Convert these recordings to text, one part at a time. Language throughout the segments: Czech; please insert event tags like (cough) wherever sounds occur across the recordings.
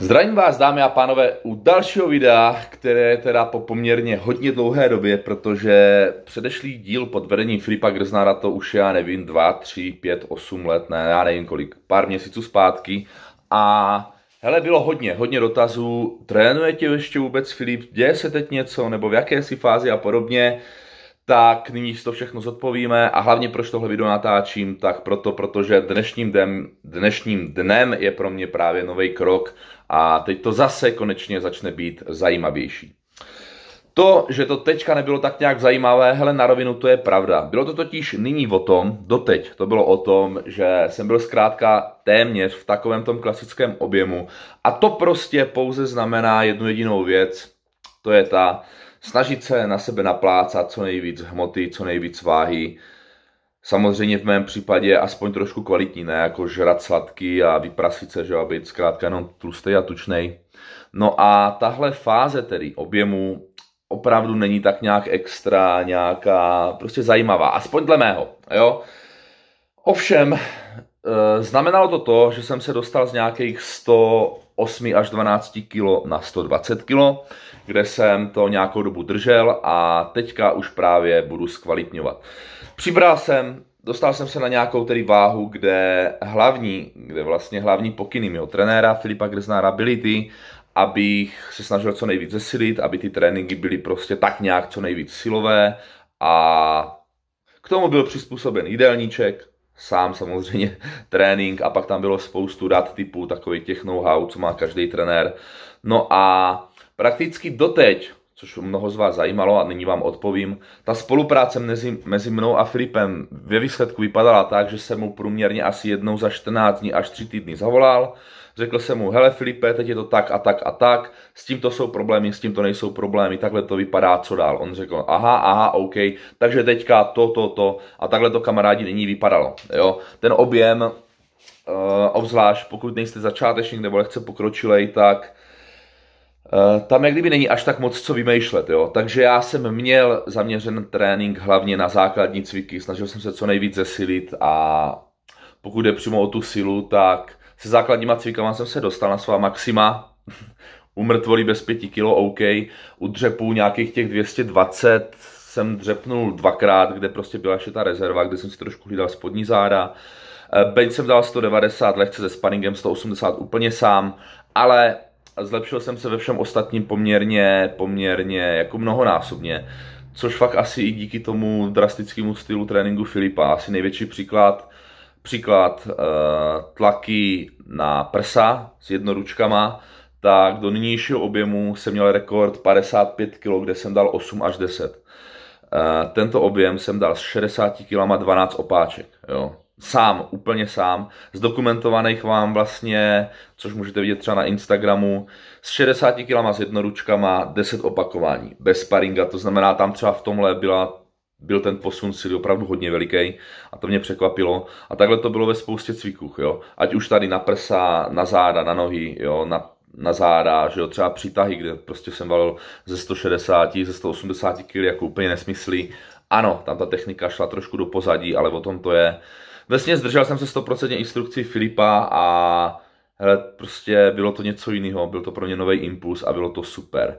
Zdravím vás, dámy a pánové, u dalšího videa, které je teda po poměrně hodně dlouhé době, protože předešlý díl pod vedením Filipa Grznára to už já nevím, 2, 3, 5, 8 let, ne, já nevím kolik, pár měsíců zpátky. A hele, bylo hodně, hodně dotazů, trénuje tě ještě vůbec Filip, děje se teď něco, nebo v jaké si fázi a podobně tak nyní si to všechno zodpovíme a hlavně proč tohle video natáčím, tak proto, protože dnešním dnem, dnešním dnem je pro mě právě nový krok a teď to zase konečně začne být zajímavější. To, že to teďka nebylo tak nějak zajímavé, hele, na rovinu to je pravda. Bylo to totiž nyní o tom, doteď to bylo o tom, že jsem byl zkrátka téměř v takovém tom klasickém objemu a to prostě pouze znamená jednu jedinou věc, to je ta, Snažit se na sebe naplácat co nejvíc hmoty, co nejvíc váhy. Samozřejmě v mém případě aspoň trošku kvalitní, ne jako žrat sladký a vyprasit se, že aby být zkrátka jenom tlustý a tučnej. No a tahle fáze tedy objemu opravdu není tak nějak extra, nějaká prostě zajímavá, aspoň dle mého, jo. Ovšem, eh, znamenalo to to, že jsem se dostal z nějakých 100 8 až 12 kg na 120 kg, kde jsem to nějakou dobu držel a teďka už právě budu zkvalitňovat. Přibral jsem, dostal jsem se na nějakou tedy váhu, kde hlavní, kde vlastně hlavní pokyny mého trenéra Filipa Grznára byly ty, abych se snažil co nejvíc zesilit, aby ty tréninky byly prostě tak nějak co nejvíc silové a k tomu byl přizpůsoben jídelníček, sám samozřejmě (laughs) trénink a pak tam bylo spoustu rad typů takových těch know-how, co má každý trenér. No a prakticky doteď což mnoho z vás zajímalo a nyní vám odpovím. Ta spolupráce mezi, mezi mnou a Filipem ve výsledku vypadala tak, že jsem mu průměrně asi jednou za 14 dní až 3 týdny zavolal. Řekl jsem mu, hele Filipe, teď je to tak a tak a tak, s tím to jsou problémy, s tím to nejsou problémy, takhle to vypadá, co dál. On řekl, aha, aha, OK, takže teďka to, to, to a takhle to kamarádi nyní vypadalo. Jo? Ten objem, uh, obzvlášť pokud nejste začátečník nebo lehce pokročilej, tak Eh, tam jak kdyby není až tak moc co vymýšlet, jo? takže já jsem měl zaměřen trénink hlavně na základní cviky, snažil jsem se co nejvíc zesilit a pokud jde přímo o tu silu, tak se základníma cvikama jsem se dostal na svá maxima, (laughs) u bez 5 kg OK, u dřepů nějakých těch 220 jsem dřepnul dvakrát, kde prostě byla ještě ta rezerva, kde jsem si trošku hlídal spodní záda, eh, Bench jsem dal 190 lehce se spanningem 180 úplně sám, ale a zlepšil jsem se ve všem ostatním poměrně, poměrně jako mnohonásobně. Což fakt asi i díky tomu drastickému stylu tréninku Filipa. Asi největší příklad, příklad eh, tlaky na prsa s jednoručkama, tak do nynějšího objemu jsem měl rekord 55 kg, kde jsem dal 8 až 10. Eh, tento objem jsem dal s 60 kg 12 opáček. Jo sám, úplně sám, zdokumentovaných vám vlastně, což můžete vidět třeba na Instagramu, s 60 kg s jednoručkama, 10 opakování, bez sparinga, to znamená tam třeba v tomhle byla byl ten posun sily opravdu hodně veliký a to mě překvapilo. A takhle to bylo ve spoustě cviků, jo. Ať už tady na prsa, na záda, na nohy, jo, na, na záda, že jo, třeba přítahy, kde prostě jsem valil ze 160, ze 180 kg jako úplně nesmyslí. Ano, tam ta technika šla trošku do pozadí, ale o tom to je. Vlastně zdržel jsem se 100% instrukcí Filipa a hele, prostě bylo to něco jiného, byl to pro mě nový impuls a bylo to super.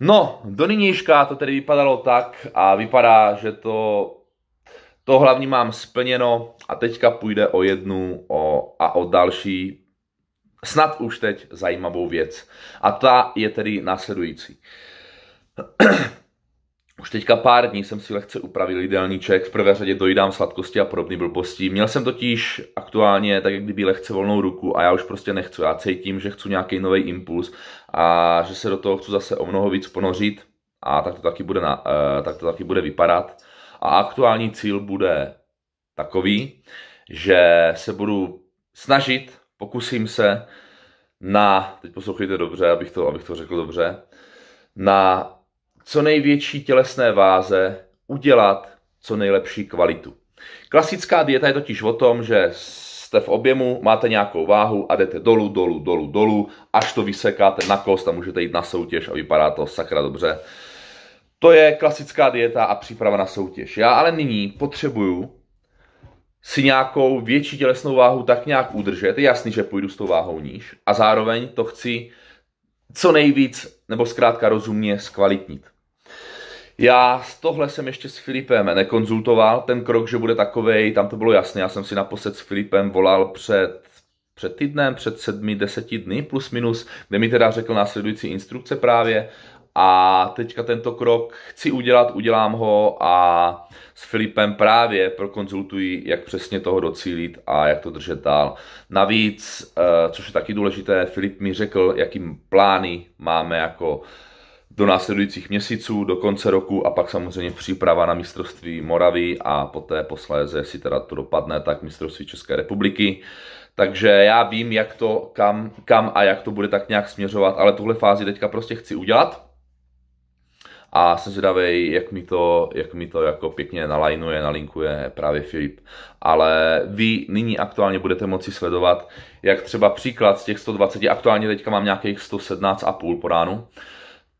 No, do nynějška to tedy vypadalo tak a vypadá, že to, to hlavní mám splněno a teďka půjde o jednu o, a o další snad už teď zajímavou věc. A ta je tedy následující. (clears throat) Už teďka pár dní jsem si lehce upravil jídelníček, v prvé řadě dojídám sladkosti a podobné blbosti. Měl jsem totiž aktuálně tak jak kdyby lehce volnou ruku a já už prostě nechci. Já cítím, že chci nějaký nový impuls a že se do toho chci zase o mnoho víc ponořit a tak to taky bude, na, eh, tak to taky bude vypadat. A aktuální cíl bude takový, že se budu snažit, pokusím se na, teď poslouchejte dobře, abych to, abych to řekl dobře, na co největší tělesné váze udělat co nejlepší kvalitu. Klasická dieta je totiž o tom, že jste v objemu, máte nějakou váhu a jdete dolů, dolů, dolů, dolů, až to vysekáte na kost a můžete jít na soutěž a vypadá to sakra dobře. To je klasická dieta a příprava na soutěž. Já ale nyní potřebuju si nějakou větší tělesnou váhu tak nějak udržet. Je jasný, že půjdu s tou váhou níž a zároveň to chci co nejvíc nebo zkrátka rozumně zkvalitnit. Já tohle jsem ještě s Filipem nekonzultoval, ten krok, že bude takovej, tam to bylo jasné, já jsem si naposled s Filipem volal před před týdnem, před sedmi, deseti dny plus minus, kde mi teda řekl následující instrukce právě a teďka tento krok chci udělat, udělám ho a s Filipem právě prokonzultuji, jak přesně toho docílit a jak to držet dál. Navíc, eh, což je taky důležité, Filip mi řekl, jaký plány máme jako do následujících měsíců, do konce roku a pak samozřejmě příprava na mistrovství Moravy a poté posléze, jestli teda to dopadne, tak mistrovství České republiky. Takže já vím, jak to, kam, kam a jak to bude tak nějak směřovat, ale tuhle fázi teďka prostě chci udělat. A jsem zvědavý, jak mi to, jak mi to jako pěkně nalajnuje, nalinkuje právě Filip. Ale vy nyní aktuálně budete moci sledovat, jak třeba příklad z těch 120, aktuálně teďka mám nějakých 117,5 po ránu,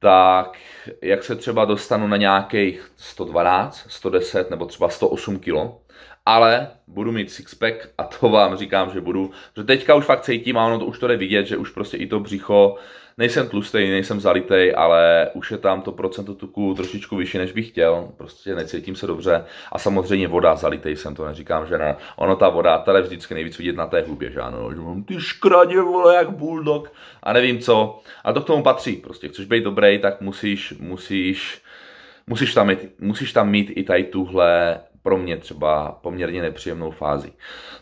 tak jak se třeba dostanu na nějakých 112, 110 nebo třeba 108 kg, ale budu mít sixpack a to vám říkám, že budu. Že teďka už fakt cítím a ono to už to jde vidět, že už prostě i to břicho, nejsem tlustej, nejsem zalitej, ale už je tam to procento tuku trošičku vyšší, než bych chtěl. Prostě necítím se dobře. A samozřejmě voda, zalitej jsem, to neříkám, že ne. Ono ta voda, tady vždycky nejvíc vidět na té hubě, že ano. Že mám ty škradě, vole, jak bulldog a nevím co. A to k tomu patří, prostě chceš být dobrý, tak musíš, musíš musíš tam mít, musíš tam mít i tady tuhle pro mě třeba poměrně nepříjemnou fázi.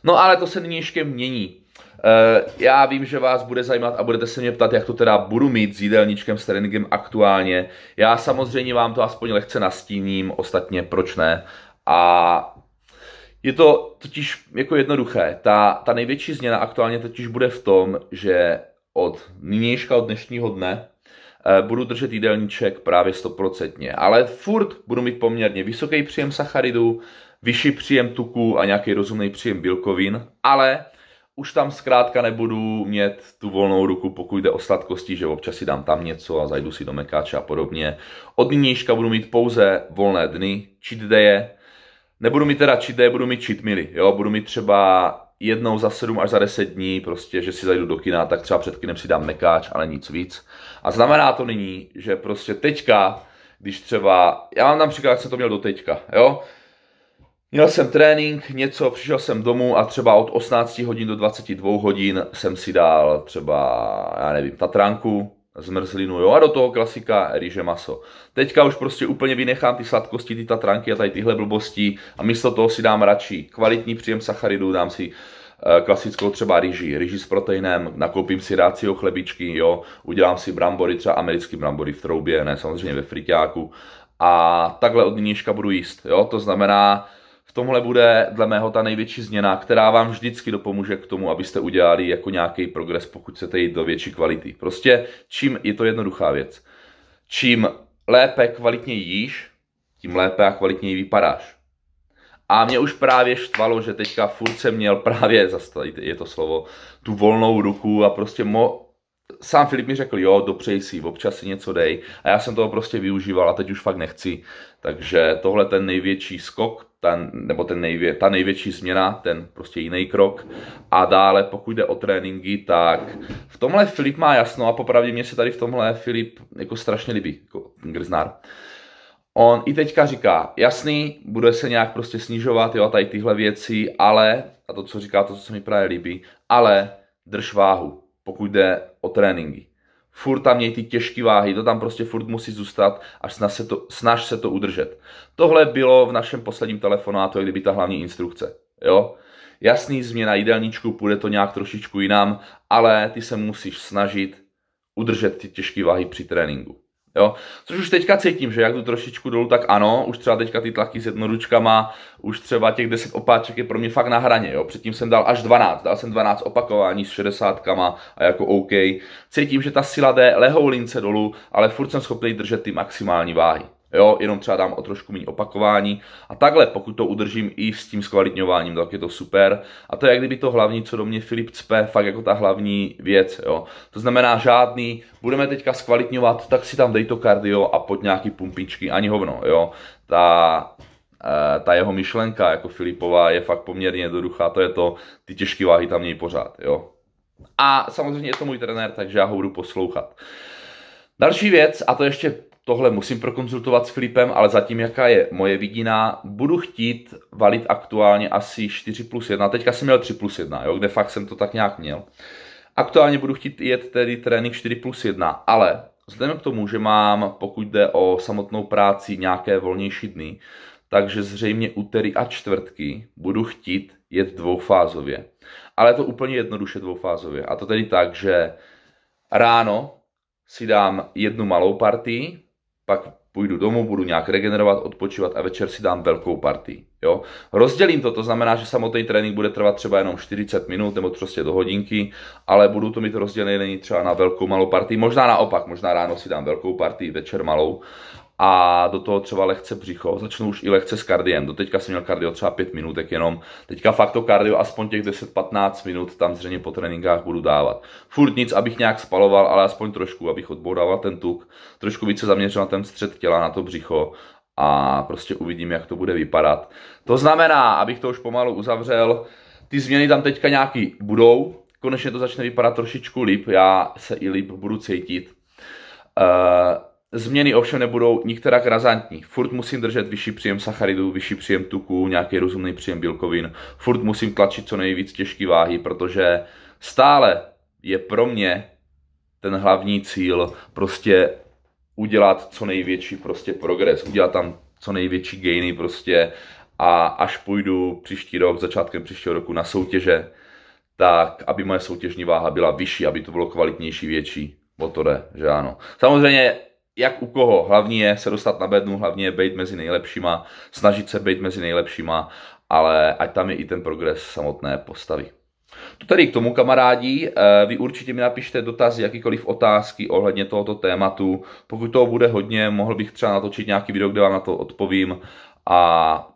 No ale to se nyní ještě mění. Eh, já vím, že vás bude zajímat a budete se mě ptat, jak to teda budu mít s jídelníčkem, s tréninkem aktuálně. Já samozřejmě vám to aspoň lehce nastíním, ostatně proč ne. A je to totiž jako jednoduché. Ta, ta největší změna aktuálně totiž bude v tom, že od nynějška, od dnešního dne, Eh, budu držet jídelníček právě stoprocentně, ale furt budu mít poměrně vysoký příjem sacharidů, vyšší příjem tuků a nějaký rozumný příjem bílkovin, ale už tam zkrátka nebudu mít tu volnou ruku, pokud jde o sladkosti, že občas si dám tam něco a zajdu si do mekáče a podobně. Od nynějška budu mít pouze volné dny, cheat daye, nebudu mít teda cheat daye, budu mít cheat mealy, jo, budu mít třeba jednou za 7 až za 10 dní, prostě, že si zajdu do kina, tak třeba před kinem si dám mekáč, ale nic víc. A znamená to nyní, že prostě teďka, když třeba, já mám například, příklad, jak jsem to měl do teďka, jo, Měl jsem trénink, něco, přišel jsem domů a třeba od 18 hodin do 22 hodin jsem si dal třeba, já nevím, tatránku, zmrzlinu, jo, a do toho klasika rýže maso. Teďka už prostě úplně vynechám ty sladkosti, ty tatranky a tady tyhle blbosti a místo toho si dám radši kvalitní příjem sacharidů, dám si eh, klasickou třeba rýži, rýži s proteinem, nakoupím si rácio chlebičky, jo, udělám si brambory, třeba americký brambory v troubě, ne, samozřejmě ve friťáku a takhle od dneška budu jíst, jo, to znamená, v tomhle bude dle mého ta největší změna, která vám vždycky dopomůže k tomu, abyste udělali jako nějaký progres, pokud chcete jít do větší kvality. Prostě čím je to jednoduchá věc. Čím lépe kvalitně jíš, tím lépe a kvalitněji vypadáš. A mě už právě štvalo, že teďka furt jsem měl právě, (laughs) zastavit, je to slovo, tu volnou ruku a prostě mo, sám Filip mi řekl, jo, dopřej si, občas si něco dej. A já jsem toho prostě využíval a teď už fakt nechci. Takže tohle ten největší skok ta, nebo ten nejvě, ta největší změna, ten prostě jiný krok. A dále, pokud jde o tréninky, tak v tomhle Filip má jasno a popravdě mě se tady v tomhle Filip jako strašně líbí, jako Grznár. On i teďka říká, jasný, bude se nějak prostě snižovat, jo, tady tyhle věci, ale, a to, co říká, to, co se mi právě líbí, ale drž váhu, pokud jde o tréninky furt tam měj ty těžké váhy, to tam prostě furt musí zůstat a snaž se to, snaž se to udržet. Tohle bylo v našem posledním telefonátu, jak kdyby ta hlavní instrukce. Jo? Jasný změna jídelníčku, půjde to nějak trošičku jinam, ale ty se musíš snažit udržet ty těžké váhy při tréninku. Jo? Což už teďka cítím, že jak jdu trošičku dolů, tak ano, už třeba teďka ty tlaky s jednoručkama, už třeba těch 10 opáček je pro mě fakt na hraně. Jo? Předtím jsem dal až 12, dal jsem 12 opakování s 60 a jako OK. Cítím, že ta sila jde lehou lince dolů, ale furt jsem schopný držet ty maximální váhy. Jo, jenom třeba dám o trošku méně opakování. A takhle, pokud to udržím i s tím zkvalitňováním, tak je to super. A to je jak kdyby to hlavní, co do mě Filip cpe, fakt jako ta hlavní věc. Jo. To znamená žádný, budeme teďka zkvalitňovat, tak si tam dej to kardio a pod nějaký pumpičky, ani hovno. Jo. Ta, eh, ta jeho myšlenka jako Filipová je fakt poměrně jednoduchá, to je to, ty těžké váhy tam měj pořád. Jo. A samozřejmě je to můj trenér, takže já ho budu poslouchat. Další věc, a to ještě tohle musím prokonzultovat s Flipem, ale zatím jaká je moje vidina, budu chtít valit aktuálně asi 4 plus 1, teďka jsem měl 3 plus 1, jo, kde fakt jsem to tak nějak měl. Aktuálně budu chtít jet tedy trénink 4 plus 1, ale vzhledem k tomu, že mám, pokud jde o samotnou práci, nějaké volnější dny, takže zřejmě úterý a čtvrtky budu chtít jet dvoufázově. Ale je to úplně jednoduše dvoufázově. A to tedy tak, že ráno si dám jednu malou partii, pak půjdu domů, budu nějak regenerovat, odpočívat a večer si dám velkou partii. Jo? Rozdělím to, to znamená, že samotný trénink bude trvat třeba jenom 40 minut nebo prostě do hodinky, ale budu to mít rozdělené třeba na velkou malou partii, možná naopak, možná ráno si dám velkou partii, večer malou a do toho třeba lehce břicho, začnu už i lehce s kardiem. Do teďka jsem měl kardio třeba 5 minutek jenom. Teďka fakt to kardio aspoň těch 10-15 minut tam zřejmě po tréninkách budu dávat. Furt nic, abych nějak spaloval, ale aspoň trošku, abych odbourával ten tuk. Trošku více zaměřil na ten střed těla, na to břicho a prostě uvidím, jak to bude vypadat. To znamená, abych to už pomalu uzavřel, ty změny tam teďka nějaký budou, konečně to začne vypadat trošičku líp, já se i líp budu cítit. Uh, Změny ovšem nebudou nikterak razantní. Furt musím držet vyšší příjem sacharidů, vyšší příjem tuků, nějaký rozumný příjem bílkovin. Furt musím tlačit co nejvíc těžké váhy, protože stále je pro mě ten hlavní cíl prostě udělat co největší prostě progres, udělat tam co největší gainy prostě a až půjdu příští rok, začátkem příštího roku na soutěže, tak aby moje soutěžní váha byla vyšší, aby to bylo kvalitnější, větší, o to jde, že ano. Samozřejmě jak u koho. Hlavní je se dostat na bednu, hlavně je být mezi nejlepšíma, snažit se být mezi nejlepšíma, ale ať tam je i ten progres samotné postavy. To tady k tomu, kamarádi. Eh, vy určitě mi napište dotazy, jakýkoliv otázky ohledně tohoto tématu. Pokud toho bude hodně, mohl bych třeba natočit nějaký video, kde vám na to odpovím. A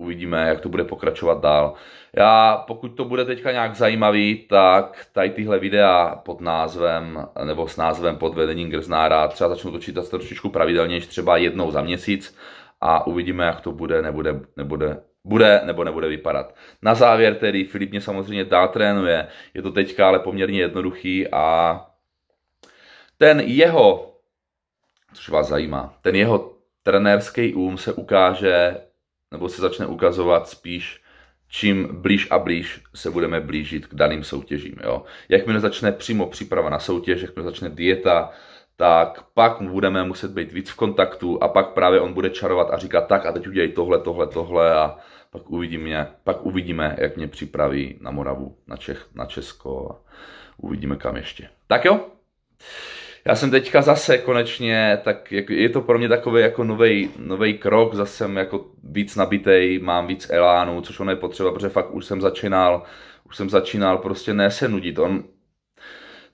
uvidíme, jak to bude pokračovat dál. Já, pokud to bude teďka nějak zajímavý, tak tady tyhle videa pod názvem, nebo s názvem pod vedením Grznára, třeba začnu točit trošičku pravidelněji, třeba jednou za měsíc a uvidíme, jak to bude, nebude, nebude bude nebo nebude vypadat. Na závěr tedy Filip mě samozřejmě dál trénuje, je to teďka ale poměrně jednoduchý a ten jeho, což vás zajímá, ten jeho trenérský úm se ukáže nebo se začne ukazovat spíš, čím blíž a blíž se budeme blížit k daným soutěžím. Jo. Jakmile začne přímo příprava na soutěž, jakmile začne dieta, tak pak budeme muset být víc v kontaktu a pak právě on bude čarovat a říkat tak a teď udělej tohle, tohle, tohle a pak uvidíme, pak uvidíme jak mě připraví na Moravu, na, Čech, na Česko a uvidíme kam ještě. Tak jo? já jsem teďka zase konečně, tak je to pro mě takový jako nový krok, zase jsem jako víc nabitej, mám víc elánu, což ono je potřeba, protože fakt už jsem začínal, už jsem začínal prostě ne se nudit. On,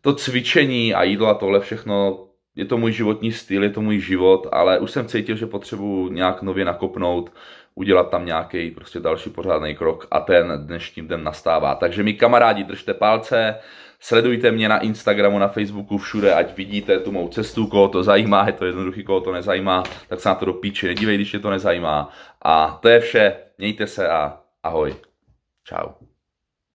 to cvičení a jídlo a tohle všechno, je to můj životní styl, je to můj život, ale už jsem cítil, že potřebuji nějak nově nakopnout, udělat tam nějaký prostě další pořádný krok a ten dnešním den nastává. Takže mi kamarádi, držte palce, Sledujte mě na Instagramu, na Facebooku, všude, ať vidíte tu mou cestu, koho to zajímá, je to jednoduchý, koho to nezajímá, tak se na to do píči nedívej, když tě to nezajímá. A to je vše, mějte se a ahoj. Čau.